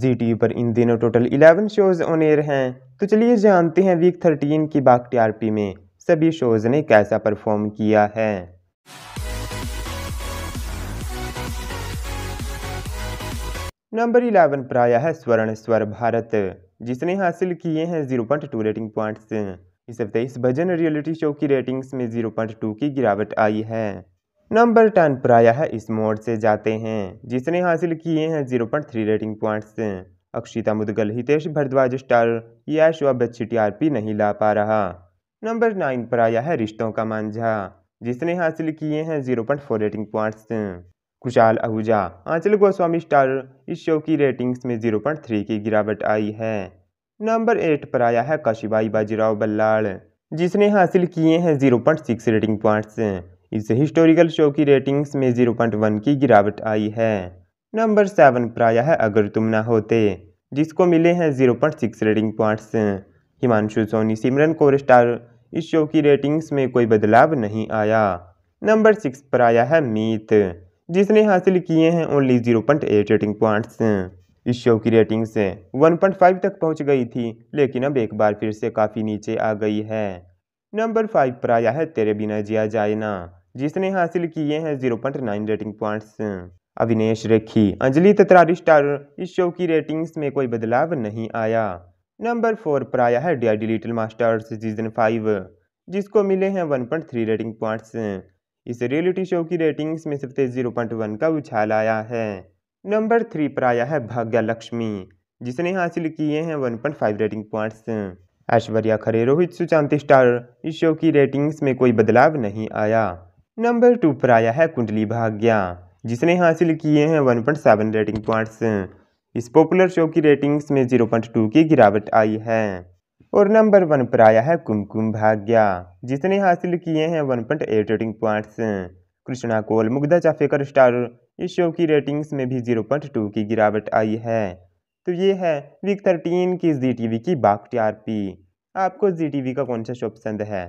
G T पर इन दिनों total 11 shows on air हैं तो चलिए जानते हैं वीक 13 की बाग टी आर पी में सभी शोज़ ने कैसा परफॉर्म किया है नंबर 11 पर आया है स्वर्ण स्वर भारत जिसने हासिल किए हैं 0.2 रेटिंग पॉइंट्स इस हफ्ते इस भजन रियलिटी शो की रेटिंग्स में 0.2 की गिरावट आई है नंबर टेन पर आया है इस मोड से जाते हैं जिसने हासिल किए हैं zero point three rating points Akshita Mudgal Hitesh Bharadwaj star Yash व बच्ची टीआरपी नहीं ला पा रहा नंबर नाइन पर आया है रिश्तों का मांझा जिसने हासिल किए हैं zero point four rating points Kushal Ahuja Anchal Goswami star इस शो की रेटिंग्स में जीरो पॉइंट थ्री की गिरावट आई है नंबर एट पर आया है काशीबाई बाजीराव बल्लाड़ जिसने हासिल किए हैं zero point six rating points इस हिस्टोरिकल शो की रेटिंग्स में जीरो पॉइंट वन की गिरावट आई है नंबर सेवन है अगर तुम ना होते जिसको मिले हैं zero point six rating points Himanshu Soni Simran को स्टार इस शो की रेटिंग्स में कोई बदलाव नहीं आया नंबर सिक्स है मीत जिसने हासिल किए हैं ओनली एट रेटिंग पॉइंट्स इस शो की रेटिंग से 1.5 तक पहुंच गई थी लेकिन अब एक बार फिर से काफ़ी नीचे आ गई है नंबर फाइव है तेरे बिना जिया जाए ना जिसने हासिल किए हैं zero point nine rating points Avinesh Rekhi Anjali Tatrari star इस शो की रेटिंग्स में कोई बदलाव नहीं आया नंबर फोर पर आया है the little masters season five जिसको मिले हैं one point three rating points इस रियलिटी शो की रेटिंग्स में सबसे जीरो पॉइंट वन का उछाल आया है नंबर थ्री पर आया है भाग्या लक्ष्मी जिसने हासिल किए हैं one point five rating points Aishwarya Khare Rohit Suchanti star इस शो की रेटिंग्स में कोई बदलाव नहीं आया नंबर टू पर आया है कुंडली भाग्या जिसने हासिल किए हैं one point seven rating points इस पॉपुलर शो की रेटिंग्स में जीरो पॉइंट टू की गिरावट आई है और नंबर वन पर आया है कुमकुम भाग्या जिसने हासिल किए हैं one point eight rating points Krishna Kaul Mugdha Chaphekar star इस शो की रेटिंग्स में भी जीरो पॉइंट टू की गिरावट आई है तो ये है वीक थर्टीन की जी टी वी की बाक टी आर पी आपको जी टी वी का कौन सा शो पसंद है